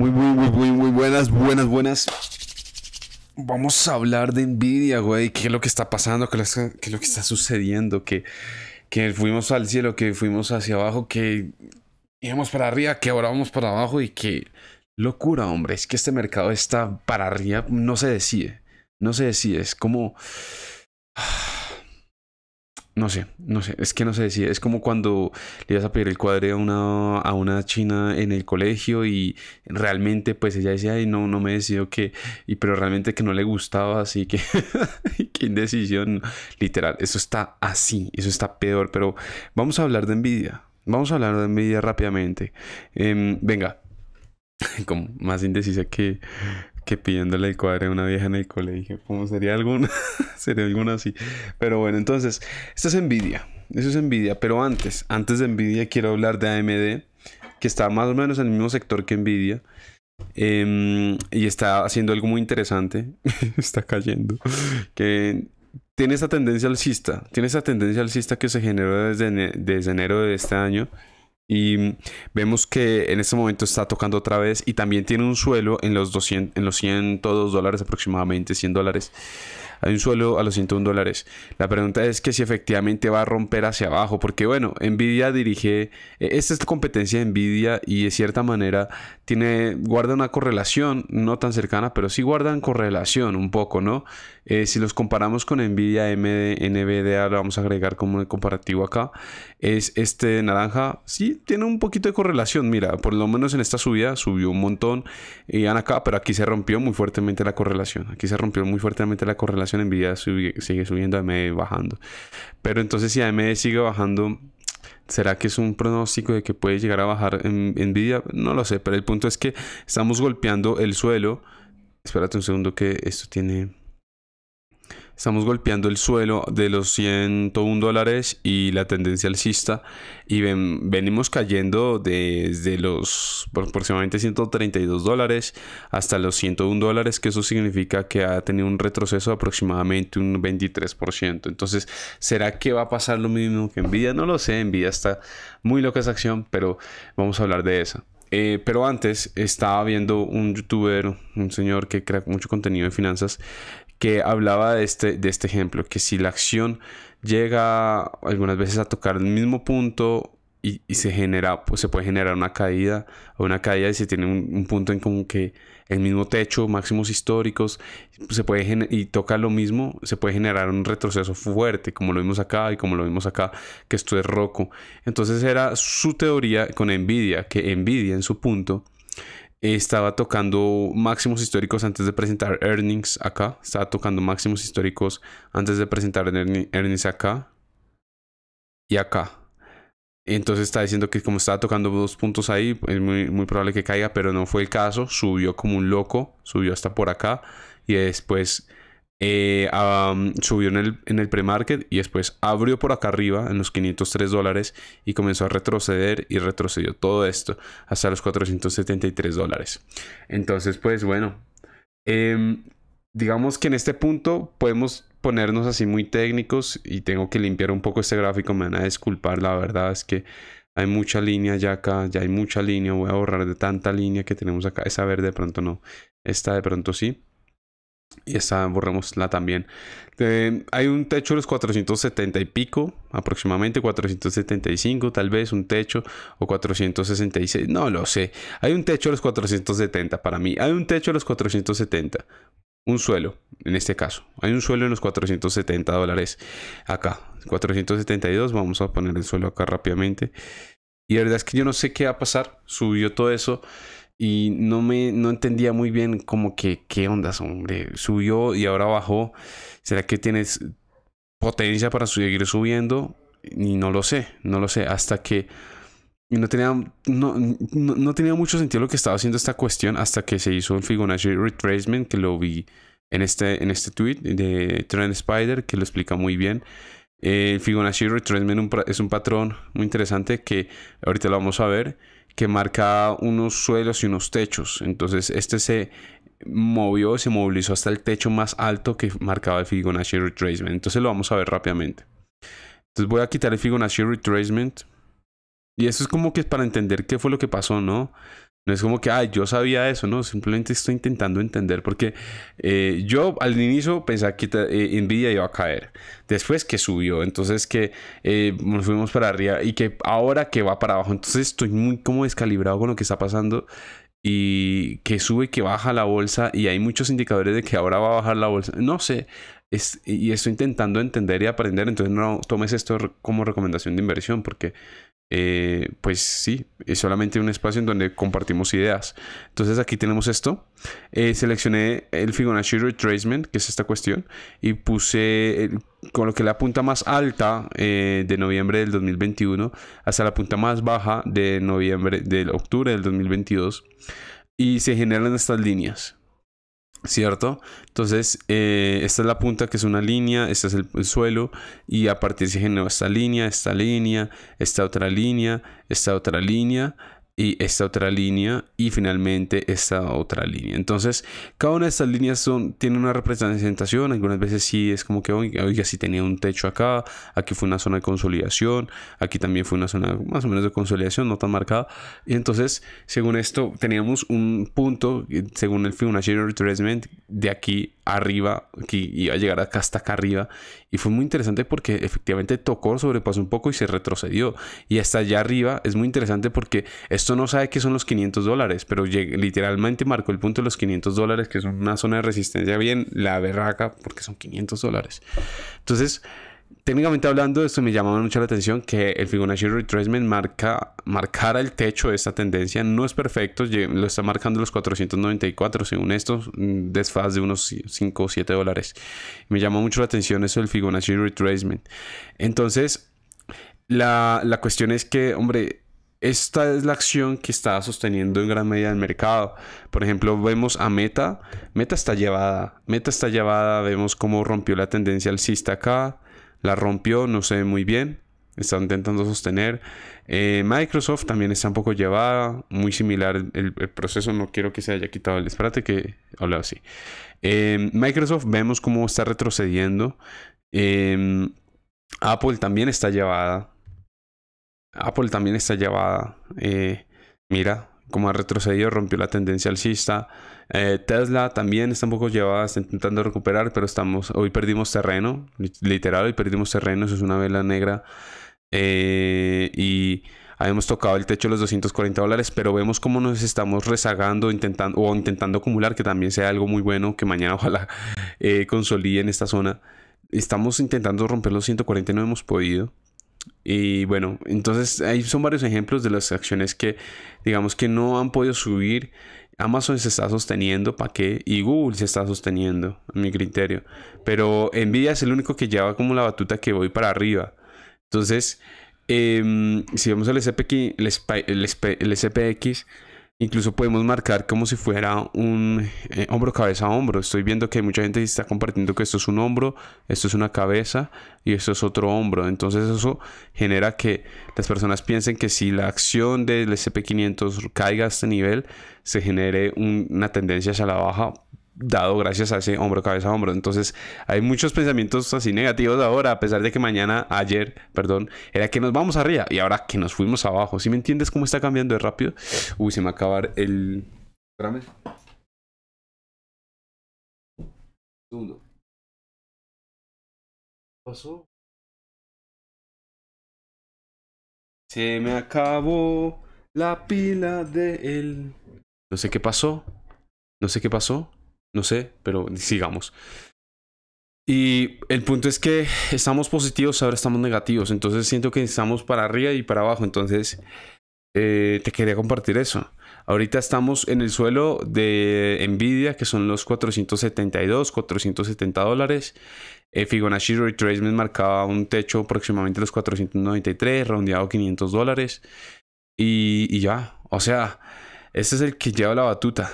Muy, muy, muy, muy, buenas, buenas, buenas. Vamos a hablar de envidia, güey. ¿Qué es lo que está pasando? ¿Qué es lo que está sucediendo? Que, que fuimos al cielo, que fuimos hacia abajo, que íbamos para arriba, que ahora vamos para abajo y que... Locura, hombre. Es que este mercado está para arriba. No se decide. No se decide. Es como... No sé, no sé, es que no sé decía es como cuando le ibas a pedir el cuadre a una, a una china en el colegio y realmente pues ella decía, ay no, no me decido que, y pero realmente que no le gustaba, así que, qué indecisión, literal, eso está así, eso está peor, pero vamos a hablar de envidia, vamos a hablar de envidia rápidamente. Em, venga, como más indecisa que, que pidiéndole el cuadro a una vieja en el colegio. Como sería alguna, sería alguna así. Pero bueno, entonces, Esto es envidia. Eso es envidia. Pero antes, antes de envidia, quiero hablar de AMD, que está más o menos en el mismo sector que envidia. Em, y está haciendo algo muy interesante. está cayendo. Que tiene esa tendencia alcista. Tiene esa tendencia alcista que se generó desde, desde enero de este año. Y vemos que en este momento está tocando otra vez y también tiene un suelo en los, 200, en los 102 dólares aproximadamente, 100 dólares. Hay un suelo a los 101 dólares. La pregunta es que si efectivamente va a romper hacia abajo, porque bueno, Nvidia dirige, e, esta es la competencia de Nvidia y de cierta manera tiene, guarda una correlación, no tan cercana, pero sí guardan correlación un poco, ¿no? Eh, si los comparamos con Nvidia, MD, lo vamos a agregar como un comparativo acá, es este naranja, sí, tiene un poquito de correlación. Mira, por lo menos en esta subida subió un montón y eh, acá, pero aquí se rompió muy fuertemente la correlación. Aquí se rompió muy fuertemente la correlación. Nvidia sigue subiendo, AMD bajando. Pero entonces, si AMD sigue bajando. ¿Será que es un pronóstico de que puede llegar a bajar en Nvidia? No lo sé, pero el punto es que estamos golpeando el suelo. Espérate un segundo que esto tiene Estamos golpeando el suelo de los 101 dólares y la tendencia alcista y ven, venimos cayendo desde los aproximadamente 132 dólares hasta los 101 dólares, que eso significa que ha tenido un retroceso de aproximadamente un 23%. Entonces, ¿será que va a pasar lo mismo que en vida? No lo sé, vida está muy loca esa acción, pero vamos a hablar de esa. Eh, pero antes estaba viendo un youtuber, un señor que crea mucho contenido en finanzas, que hablaba de este, de este ejemplo, que si la acción llega algunas veces a tocar el mismo punto y, se genera, pues se puede generar una caída o una caída y se tiene un, punto en como que el mismo techo, máximos históricos, pues, se puede y toca lo mismo, se puede generar un retroceso fuerte, como lo vimos acá y como lo vimos acá, que esto es roco. Entonces era su teoría con envidia que envidia en su punto estaba tocando máximos históricos antes de presentar earnings acá. Estaba tocando máximos históricos antes de presentar earnings acá. Y acá. Entonces está diciendo que como estaba tocando dos puntos ahí, es muy, muy probable que caiga, pero no fue el caso. Subió como un loco, subió hasta por acá y después eh, ah, mm, subió en el, pre-market y después abrió por acá arriba en los 503 dólares y comenzó a retroceder y retrocedió todo esto hasta los 473 dólares. Entonces, pues bueno, em, digamos que en este punto podemos ponernos así muy técnicos y tengo que limpiar un poco este gráfico, me van a disculpar, la verdad es que hay mucha línea ya acá, ya hay mucha línea, voy a borrar de tanta línea que tenemos acá, esa verde de pronto no, esta de pronto sí. Y esta la también. hay un techo de los 470 y pico, aproximadamente 475, tal vez un techo o 466, no lo sé. Hay un techo de los 470 para mí. Hay un techo de los 470. Un suelo, en este caso. Hay un suelo en los 470 dólares. Acá, 472. Vamos a poner el suelo acá rápidamente. Y la verdad es que yo no sé qué va a pasar. Subió todo eso y no me no entendía muy bien como que qué onda, hombre. Subió y ahora bajó. ¿Será que tienes potencia para seguir subiendo? Y no lo sé, no lo sé. Hasta que no tenía, no, tenía mucho sentido lo que estaba haciendo esta cuestión hasta que se hizo el Fibonacci Retracement, que lo vi en este, en este tweet de Trend Spider, que lo explica muy bien. El eh, Fibonacci Retracement es un patrón muy interesante que ahorita lo vamos a ver que marca unos suelos y unos techos. Entonces este se movió, se movilizó hasta el techo más alto que marcaba el Fibonacci Retracement. Entonces lo vamos a ver rápidamente. Entonces voy a quitar el Fibonacci Retracement. Y eso es como que es para entender qué fue lo que pasó, ¿no? No es como que, yo sabía eso, no, simplemente estoy intentando entender porque eh, yo al inicio pensaba que envidia eh, iba a caer, después que subió, entonces que eh, nos fuimos para arriba y que ahora que va para abajo, entonces estoy muy como descalibrado con lo que está pasando y que sube, que baja la bolsa y hay muchos indicadores de que ahora va a bajar la bolsa, no sé, y estoy intentando entender y aprender, entonces no tomes esto como recomendación de inversión porque eh, pues sí, es solamente un espacio en donde compartimos ideas. Entonces aquí tenemos esto. Eh, seleccioné el Fibonacci Retracement, que es esta cuestión, y puse con lo que la punta más alta eh, de noviembre del 2021 hasta la punta más baja de noviembre del octubre del 2022 y se generan estas líneas. ¿Cierto? Entonces, eh, esta es la punta que es una línea, este es el, suelo, y a partir de genera esta línea, esta línea, esta otra línea, esta otra línea, y esta otra línea y finalmente esta otra línea. Entonces, cada una de estas líneas son, tiene una representación, algunas veces sí es como que, oiga, sí tenía un techo acá, aquí fue una zona de consolidación, aquí también fue una zona más o menos de consolidación, no tan marcada. Y entonces, según esto, teníamos un punto, eh, según el Fibonacci Retracement, de aquí arriba, que iba a llegar acá hasta acá arriba. Y fue muy interesante porque efectivamente tocó, sobrepasó un poco y se retrocedió. Y hasta allá arriba es muy interesante porque esto no sabe que son los 500 dólares, pero literalmente marcó el punto de los 500 dólares, que es una zona de resistencia bien la berraca, porque son 500 dólares. Entonces, Técnicamente hablando, esto me llamaba mucho la atención que el Fibonacci Retracement marca, marcara el techo de esta tendencia. No es perfecto, lo está marcando los 494, según esto, mm, desfaz de unos 5 o 7 dólares. Me llama mucho la atención eso del Fibonacci Retracement. Entonces, la, la cuestión es que, hombre, esta es la acción que está sosteniendo en gran medida el mercado. Por ejemplo, vemos a Meta. Meta está llevada. Meta está llevada. Vemos cómo rompió la tendencia alcista acá la rompió, no sé muy bien, Está intentando sostener. Eh, Microsoft también está un poco llevada, muy similar el, proceso, no quiero que se haya quitado el espérate que hablaba así. Em, Microsoft vemos cómo está retrocediendo. Em, Apple también está llevada. Apple también está llevada. Eh, mira, como ha retrocedido, rompió la tendencia alcista. Eh, Tesla también está un poco llevada, está intentando recuperar, pero estamos, hoy perdimos terreno, literal, hoy perdimos terreno, eso es una vela negra. Eh, y habíamos tocado el techo de los 240 dólares, pero vemos cómo nos estamos rezagando intentando, o intentando acumular, que también sea algo muy bueno, que mañana ojalá eh, consolide en esta zona. Estamos intentando romper los 140, no hemos podido. Y bueno, entonces ahí son varios ejemplos de las acciones que digamos que no han podido subir. Amazon se está sosteniendo, ¿para qué? Y Google se está sosteniendo, a mi criterio. Pero Nvidia es el único que lleva como la batuta que voy para arriba. Entonces, em, si vemos el SPX, Incluso podemos marcar como si fuera un eh, hombro, cabeza, hombro. Estoy viendo que mucha gente está compartiendo que esto es un hombro, esto es una cabeza y esto es otro hombro. Entonces eso genera que las personas piensen que si la acción del SP500 caiga a este nivel, se genere una tendencia hacia la baja dado gracias a ese hombro, cabeza hombro. Entonces, hay muchos pensamientos así negativos ahora, a pesar de que mañana, ayer, perdón, era que nos vamos arriba y ahora que nos fuimos abajo. Si me entiendes cómo está cambiando de rápido? Uy, se me va a acabar el. Espérame. Segundo. ¿Pasó? Se me acabó la pila de él. No sé qué pasó. No sé qué pasó. No sé, pero sigamos. Y el punto es que estamos positivos, ahora estamos negativos. Entonces siento que estamos para arriba y para abajo. Entonces eh, te quería compartir eso. Ahorita estamos en el suelo de Nvidia, que son los 472, 470 dólares. Eh, Fibonacci Retracement marcaba un techo aproximadamente los 493, redondeado 500 dólares. Y, y ya, o sea, este es el que lleva la batuta.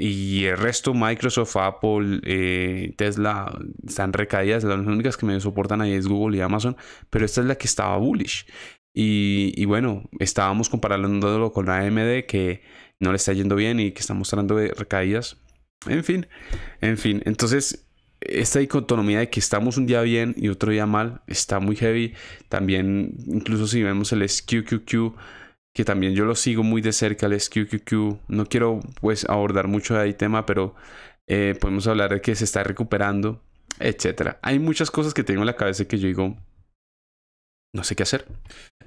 Y el resto, Microsoft, Apple, eh, Tesla, están recaídas. Las únicas que me soportan ahí es Google y Amazon. Pero esta es la que estaba bullish. Y, bueno, estábamos comparándolo con AMD, que no le está yendo bien y que está mostrando recaídas. En fin, en fin. Entonces, esta dicotomía de que estamos un día bien y otro día mal está muy heavy. También, incluso si vemos el SQQQ que también yo lo sigo muy de cerca, el SQQQ. No quiero pues abordar mucho de ahí tema, pero eh, podemos hablar de que se está recuperando, Etcétera. Hay muchas cosas que tengo en la cabeza que yo digo, no sé qué hacer.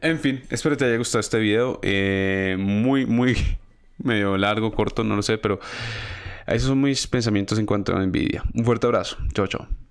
En fin, espero que te haya gustado este video. Eh, muy, muy medio largo, corto, no lo sé, pero esos son mis pensamientos en cuanto a Nvidia. Un fuerte abrazo. Chao, chao.